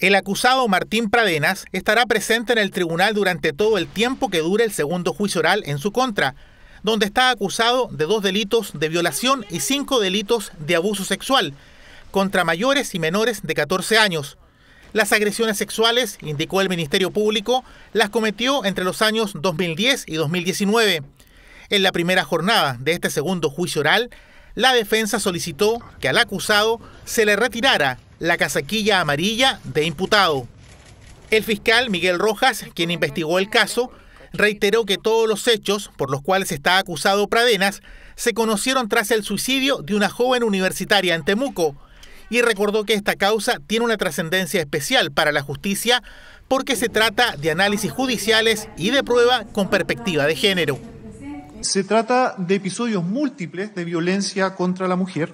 El acusado Martín Pradenas estará presente en el tribunal durante todo el tiempo que dure el segundo juicio oral en su contra, donde está acusado de dos delitos de violación y cinco delitos de abuso sexual contra mayores y menores de 14 años. Las agresiones sexuales, indicó el Ministerio Público, las cometió entre los años 2010 y 2019. En la primera jornada de este segundo juicio oral, la defensa solicitó que al acusado se le retirara la casaquilla amarilla de imputado. El fiscal Miguel Rojas, quien investigó el caso, reiteró que todos los hechos por los cuales está acusado Pradenas se conocieron tras el suicidio de una joven universitaria en Temuco y recordó que esta causa tiene una trascendencia especial para la justicia porque se trata de análisis judiciales y de prueba con perspectiva de género. Se trata de episodios múltiples de violencia contra la mujer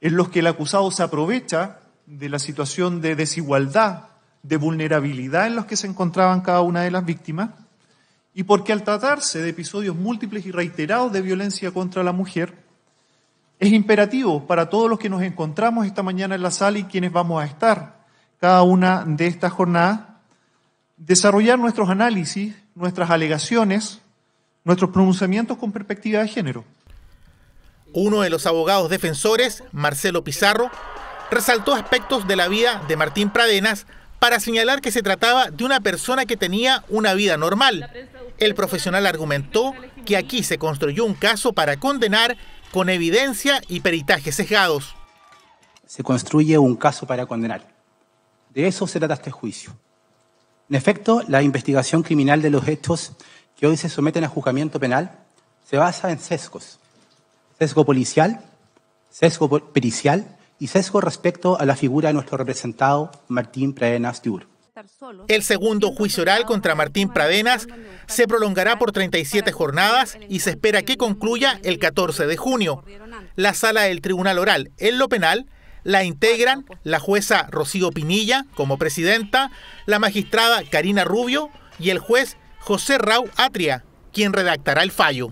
en los que el acusado se aprovecha de la situación de desigualdad, de vulnerabilidad en los que se encontraban cada una de las víctimas, y porque al tratarse de episodios múltiples y reiterados de violencia contra la mujer, es imperativo para todos los que nos encontramos esta mañana en la sala y quienes vamos a estar cada una de estas jornadas, desarrollar nuestros análisis, nuestras alegaciones, nuestros pronunciamientos con perspectiva de género. Uno de los abogados defensores, Marcelo Pizarro, resaltó aspectos de la vida de Martín Pradenas para señalar que se trataba de una persona que tenía una vida normal. El profesional argumentó que aquí se construyó un caso para condenar con evidencia y peritajes sesgados. Se construye un caso para condenar. De eso se trata este juicio. En efecto, la investigación criminal de los hechos que hoy se someten a juzgamiento penal se basa en sesgos. Sesgo policial, sesgo pericial y sesgo respecto a la figura de nuestro representado Martín Pradenas Diur. El segundo juicio oral contra Martín Pradenas se prolongará por 37 jornadas y se espera que concluya el 14 de junio. La sala del Tribunal Oral en lo penal la integran la jueza Rocío Pinilla como presidenta, la magistrada Karina Rubio y el juez José Rau Atria, quien redactará el fallo.